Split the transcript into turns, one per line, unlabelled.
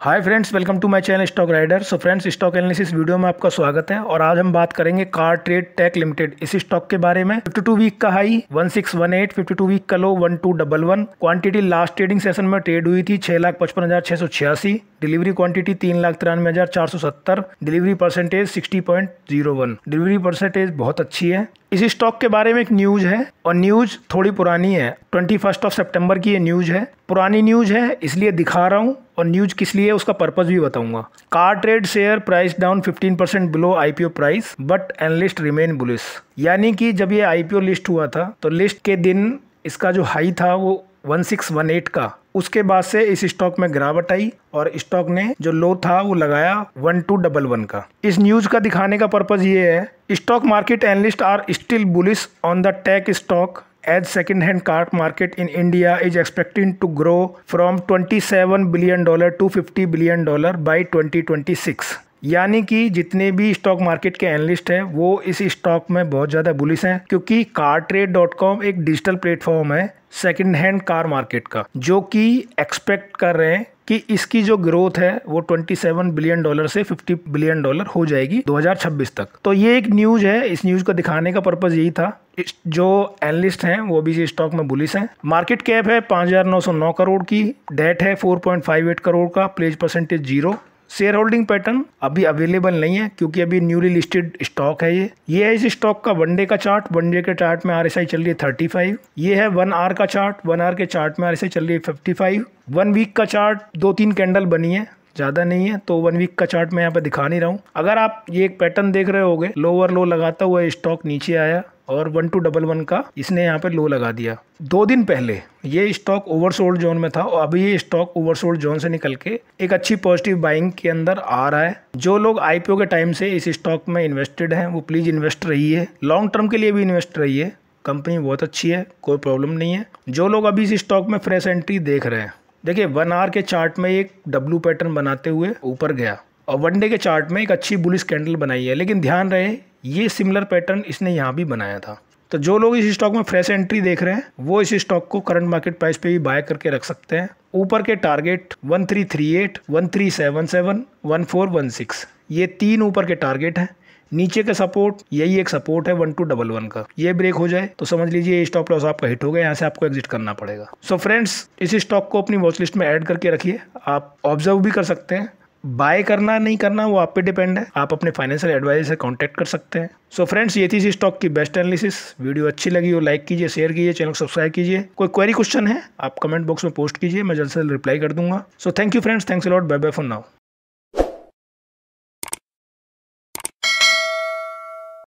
hi friends welcome to my channel Stock Rider so friends stock analysis video में आपका स्वागत है और आज हम बात करेंगे कार ट्रेड टेक लिमिटेड इस स्टॉक के बारे में 52 वीक का हाई 1618 52 वीक का low 1211 quantity last trading session में ट्रेड हुई थी छह लाख पचपन हजार छह सौ छियासी डिलीवरी क्वांटिटी तीन लाख तिरानवे हजार चार सौ सत्तर delivery percentage sixty point zero one delivery percentage बहुत अच्छी है इस स्टॉक के बारे में एक न्यूज है और न्यूज थोड़ी पुरानी है ट्वेंटी फर्स्ट ऑफ सेप्टेम्बर की ये न्यूज है पुरानी न्यूज़ है इसलिए दिखा रहा हूँ और न्यूज़ किस लिए उसका पर्पज़ भी बताऊंगा Car Trade share price down 15 percent below IPO price but analyst remain bullish यानी कि जब ये आईपीओ लिस्ट हुआ था तो लिस्ट के दिन इसका जो हाई था वो 1618 का उसके बाद से इस स्टॉक में गिरावट आई और स्टॉक ने जो लो था वो लगाया वन टू डबल वन का इस न्यूज का दिखाने का पर्पज ये है stock market analyst are still bullish on the tech stock car market in India is expecting to grow from twenty seven billion 27 to fifty billion 50 by twenty twenty 2026 यानी कि जितने भी स्टॉक मार्केट के analyst हैं वो इस stock में बहुत ज़्यादा बुलिस हैं क्योंकि कार ट्रेड डॉट कॉम एक डिजिटल प्लेटफॉर्म है सेकेंड हैंड कार मार्केट का जो कि एक्सपेक्ट कर रहे हैं कि इसकी जो ग्रोथ है वो 27 बिलियन डॉलर से 50 बिलियन डॉलर हो जाएगी 2026 तक तो ये एक न्यूज़ है इस न्यूज़ को दिखाने का पर्पज़ यही था जो एनलिस्ट हैं वो भी स्टॉक में बुलिस हैं मार्केट कैप है 5,909 करोड़ की डेट है 4.58 करोड़ का pledge percentage zero share holding pattern अभी अवेलेबल नहीं है क्योंकि अभी न्यूली लिस्टेड स्टॉक है ये ये है इस स्टॉक का वनडे का चार्ट वनडे के चार्ट में आर चल रही है थर्टी फाइव ये है वन आर का चार्ट वन आर के चार्ट में आर चल रही है फिफ्टी फाइव वन वीक का चार्ट दो तीन कैंडल बनी है ज़्यादा नहीं है तो वन वीक का चार्ट मैं यहाँ पे दिखा नहीं रहा हूँ अगर आप ये एक पैटर्न देख रहे होगे लोअर लो लगाता हुआ स्टॉक नीचे आया और वन टू डबल वन का इसने यहाँ पे लो लगा दिया दो दिन पहले ये स्टॉक ओवरसोल्ड जोन में था और अभी ये स्टॉक ओवरसोल्ड जोन से निकल के एक अच्छी पॉजिटिव बाइंग के अंदर आ रहा है जो लोग आईपीओ के टाइम से इस स्टॉक में इन्वेस्टेड हैं वो प्लीज़ इन्वेस्ट रहिए लॉन्ग टर्म के लिए भी इन्वेस्ट रहिए कंपनी बहुत अच्छी है कोई प्रॉब्लम नहीं है जो लोग अभी इस स्टॉक में फ्रेश एंट्री देख रहे हैं देखिए वन आर के चार्ट में एक डब्लू पैटर्न बनाते हुए ऊपर गया और वनडे के चार्ट में एक अच्छी बुलिस कैंडल बनाई है लेकिन ध्यान रहे ये सिमिलर पैटर्न इसने यहाँ भी बनाया था तो जो लोग इस स्टॉक में फ्रेश एंट्री देख रहे हैं वो इस स्टॉक को करंट मार्केट प्राइस पे भी बाय करके रख सकते हैं ऊपर के टारगेट 1338, 1377, 1416 ये तीन ऊपर के टारगेट हैं नीचे का सपोर्ट यही एक सपोर्ट है वन टू डबल वन का ये ब्रेक हो जाए तो समझ लीजिए ये स्टॉप लॉस आपका हिट हो गया यहाँ से आपको एग्जिट करना पड़ेगा सो so फ्रेंड्स इस स्टॉक को अपनी वॉच लिस्ट में ऐड करके रखिए आप ऑब्जर्व भी कर सकते हैं बाय करना नहीं करना वो आप पे डिपेंड है आप अपने फाइनेंशियल एडवाइजर से कॉन्टैक्ट कर सकते हैं सो so फ्रेंड्स ये थी इस स्टॉक की बेस्ट एनालिसिस वीडियो अच्छी लगी हो लाइक कीजिए शेयर कीजिए चैनल को सब्सक्राइब कीजिए कोई क्वेरी क्वेश्चन है आप कमेंट बॉक्स में पोस्ट कीजिए मैं जल्द से जल्द रिप्लाई कर दूंगा so thank you friends thanks lot bye bye for now